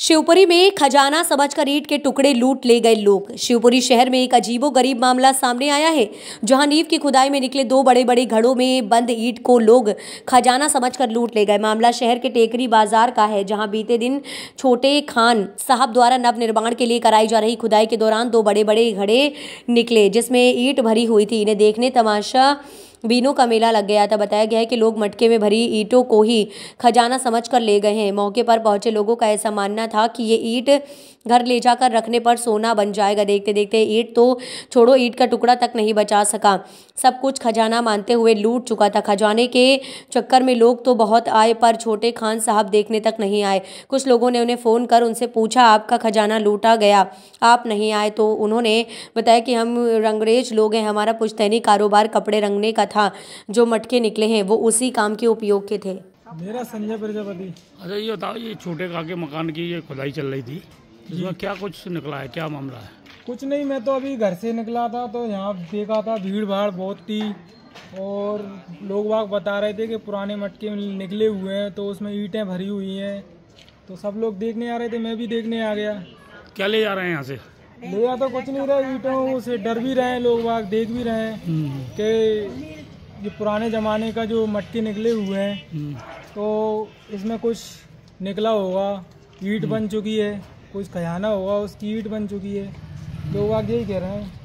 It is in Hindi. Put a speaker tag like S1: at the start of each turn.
S1: शिवपुरी में खजाना समझकर ईट के टुकड़े लूट ले गए लोग शिवपुरी शहर में एक अजीबो गरीब मामला सामने आया है जहां नींव की खुदाई में निकले दो बड़े बड़े घड़ों में बंद ईट को लोग खजाना समझकर लूट ले गए मामला शहर के टेकरी बाजार का है जहां बीते दिन छोटे खान साहब द्वारा नव निर्माण के लिए कराई जा रही खुदाई के दौरान दो बड़े बड़े घड़े निकले जिसमें ईट भरी हुई थी इन्हें देखने तमाशा बीनों का मेला लग गया था बताया गया है कि लोग मटके में भरी ईंटों को ही खजाना समझ कर ले गए हैं मौके पर पहुंचे लोगों का ऐसा मानना था कि ये ईंट घर ले जाकर रखने पर सोना बन जाएगा देखते देखते ईट तो छोड़ो ईट का टुकड़ा तक नहीं बचा सका सब कुछ खजाना मानते हुए लूट चुका था खजाने के चक्कर में लोग तो बहुत आए पर छोटे खान साहब देखने तक नहीं आए कुछ लोगों ने उन्हें फ़ोन कर उनसे पूछा आपका खजाना लूटा गया आप नहीं आए तो उन्होंने बताया कि हम रंगरेज लोग हैं हमारा पुश्तैनी कारोबार कपड़े रंगने का था जो मटके निकले हैं वो उसी काम के उपयोग के थे
S2: मेरा संजय प्रजापति
S3: अच्छा ये बताओ ये छोटे का के मकान की ये खुदाई चल रही थी इसमें क्या कुछ निकला है क्या मामला है
S2: कुछ नहीं मैं तो अभी घर से निकला था तो यहाँ देखा था भीड़ भाड़ बहुत थी और लोग बाग बता रहे थे कि पुराने मटके निकले हुए हैं तो उसमें ईंटें भरी हुई हैं तो सब लोग देखने आ रहे थे मैं भी देखने आ गया क्या ले जा रहे हैं यहाँ से ले जा तो कुछ नहीं रहा ईटों से डर भी रहे हैं लोग बाग देख भी रहे हैं हम्म। कि जो पुराने ज़माने का जो मटके निकले हुए हैं हम्म। तो इसमें कुछ निकला होगा ईट बन हम्म। चुकी है कुछ खजाना होगा उसकी ईट बन चुकी है तो वो आगे यही कह रहे हैं